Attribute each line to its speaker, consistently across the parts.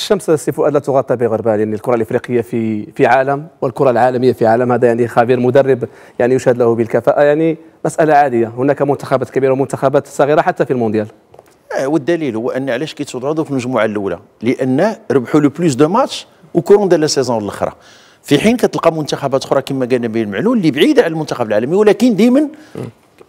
Speaker 1: الشمس سي فؤاد لا تغطى بغربها لان الكره الافريقيه في في عالم والكره العالميه في عالم هذا يعني خبير مدرب يعني يشهد له بالكفاءه يعني مساله عاديه هناك منتخبات كبيره
Speaker 2: ومنتخبات صغيره حتى في المونديال آه، والدليل هو ان علاش كيتصدروا في المجموعه الاولى لان ربحوا لو بلوس دو ماتش وكورون ديال لا سيزون الاخرى في حين كتلقى منتخبات اخرى كما قال نبيل المعلول اللي بعيده على المنتخب العالمي ولكن دائما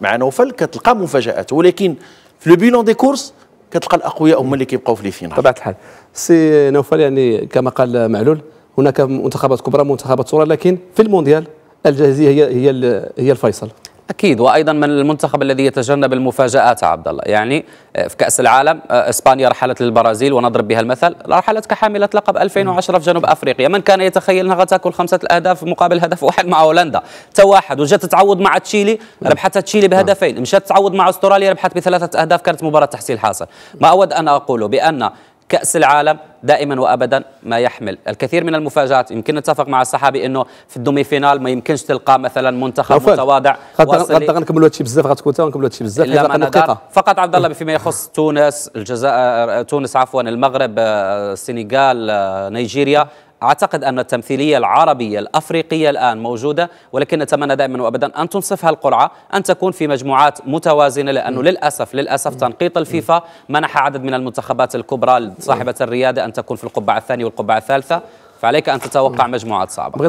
Speaker 2: مع نوفل كتلقى مفاجات ولكن في لو بيلون دي كورس كتلقى الاقوياء هما اللي كيبقاو في لي فينال طبعا الحال
Speaker 1: سي نوفل يعني كما قال معلول هناك منتخبات كبرى منتخبات صغرى لكن في المونديال الجاهزيه هي هي هي الفيصل
Speaker 3: اكيد وايضا من المنتخب الذي يتجنب المفاجات عبد الله يعني آه، في كاس العالم آه، اسبانيا رحلت للبرازيل ونضرب بها المثل رحلت كحامله لقب 2010 في جنوب افريقيا من كان يتخيل انها تاكل خمسه الاهداف مقابل هدف واحد مع هولندا تواحد وجات تعوض مع تشيلي ربحت تشيلي بهدفين مشات تعوض مع استراليا ربحت بثلاثه اهداف كانت مباراه تحصيل حاصل ما اود ان اقوله بان كأس العالم دائما وابدا ما يحمل الكثير من المفاجات يمكن نتفق مع الصحابي انه في الدومي فينال ما يمكنش تلقى مثلا منتخب متواضع غدا
Speaker 1: غنكملوا هادشي بزاف غتكون غنكملوا هادشي بزاف
Speaker 3: فقط عبد الله فيما يخص تونس الجزائر آه، تونس عفوا المغرب آه، السنغال آه، نيجيريا أعتقد أن التمثيلية العربية الأفريقية الآن موجودة ولكن نتمنى دائما وأبدا أن تنصفها القرعة أن تكون في مجموعات متوازنة لأنه للأسف للأسف تنقيط الفيفا منح عدد من المنتخبات الكبرى صاحبة الريادة أن تكون في القبعة الثانية والقبعة الثالثة فعليك أن تتوقع مجموعات صعبة